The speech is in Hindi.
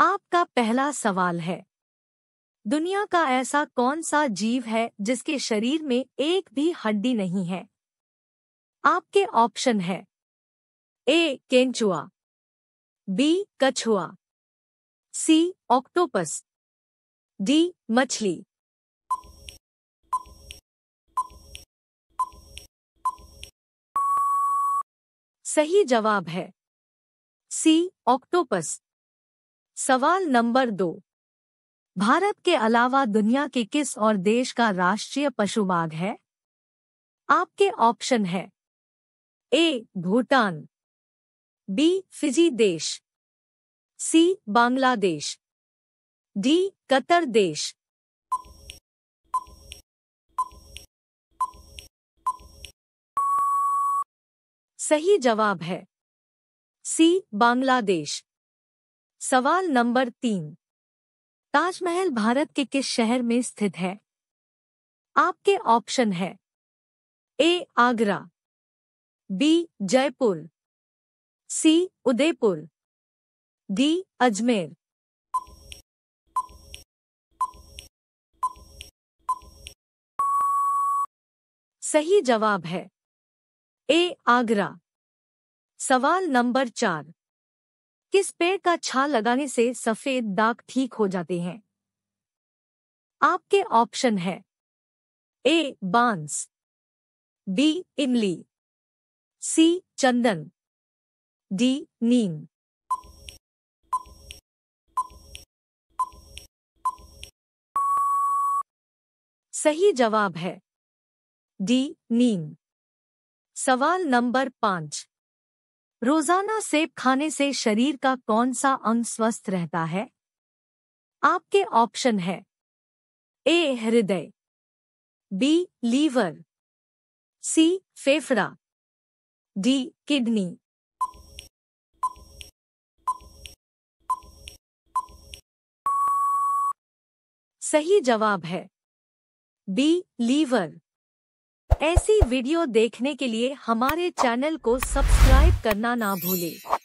आपका पहला सवाल है दुनिया का ऐसा कौन सा जीव है जिसके शरीर में एक भी हड्डी नहीं है आपके ऑप्शन है ए केंचुआ बी कछुआ सी ऑक्टोपस डी मछली सही जवाब है सी ऑक्टोपस सवाल नंबर दो भारत के अलावा दुनिया के किस और देश का राष्ट्रीय पशु बाघ है आपके ऑप्शन है ए भूटान बी फिजी देश सी बांग्लादेश डी कतर देश सही जवाब है सी बांग्लादेश सवाल नंबर तीन ताजमहल भारत के किस शहर में स्थित है आपके ऑप्शन है A Agra B Jaipur C Udaipur D Ajmer सही जवाब है ए आगरा सवाल नंबर चार किस पेड़ का छाल लगाने से सफेद दाग ठीक हो जाते हैं आपके ऑप्शन है ए बांस बी इमली सी चंदन डी नीम सही जवाब है डी नीम सवाल नंबर पांच रोजाना सेब खाने से शरीर का कौन सा अंग स्वस्थ रहता है आपके ऑप्शन है ए हृदय बी लीवर सी फेफड़ा डी किडनी सही जवाब है बी लीवर ऐसी वीडियो देखने के लिए हमारे चैनल को सब्सक्राइब करना ना भूलें।